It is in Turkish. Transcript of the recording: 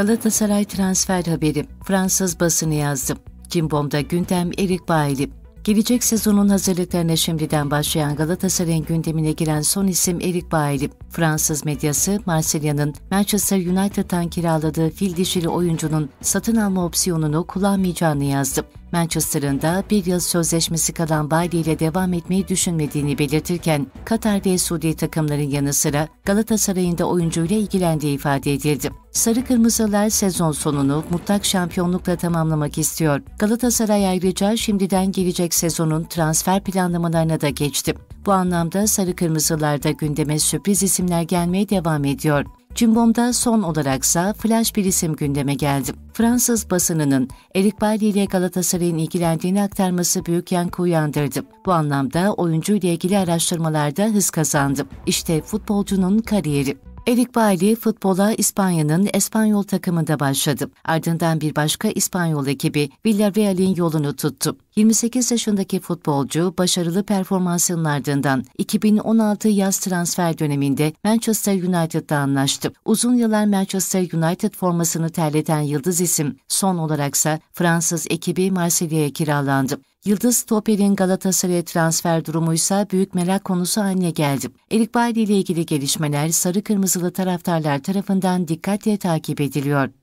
Galatasaray transfer haberi Fransız basını yazdı. Cimbom'da gündem Erik Bailly. Gelecek sezonun hazırlıklarına şimdiden başlayan Galatasaray'ın gündemine giren son isim Erik Bailly. Fransız medyası Marsilya'nın Manchester United'tan kiraladığı fil dişili oyuncunun satın alma opsiyonunu kullanmayacağını yazdı. Manchester'ın da bir yıl sözleşmesi kalan Bailey ile devam etmeyi düşünmediğini belirtirken Katar ve Suudi takımların yanı sıra Galatasaray'ın da oyuncuyla ilgilendiği ifade edildi. Sarı Kırmızılar sezon sonunu mutlak şampiyonlukla tamamlamak istiyor. Galatasaray ayrıca şimdiden gelecek sezonun transfer planlamalarına da geçti. Bu anlamda Sarı Kırmızılar'da gündeme sürpriz isimler gelmeye devam ediyor. Cimbom'da son olaraksa flash bir isim gündeme geldi. Fransız basınının Eric Bailly ile Galatasaray'ın ilgilendiğini aktarması büyük yankı uyandırdı. Bu anlamda oyuncu ile ilgili araştırmalarda hız kazandı. İşte futbolcunun kariyeri. Eric Bailly futbola İspanya'nın Espanyol takımında başladı. Ardından bir başka İspanyol ekibi Villarreal'in yolunu tuttu. 28 yaşındaki futbolcu başarılı performansının ardından 2016 yaz transfer döneminde Manchester United'da anlaştı. Uzun yıllar Manchester United formasını terleten yıldız isim son olaraksa Fransız ekibi Marsilya'ya kiralandı. Yıldız Topel'in Galatasaray'a transfer durumuysa büyük merak konusu haline geldi. Erik Bayli ile ilgili gelişmeler sarı kırmızılı taraftarlar tarafından dikkatle takip ediliyor.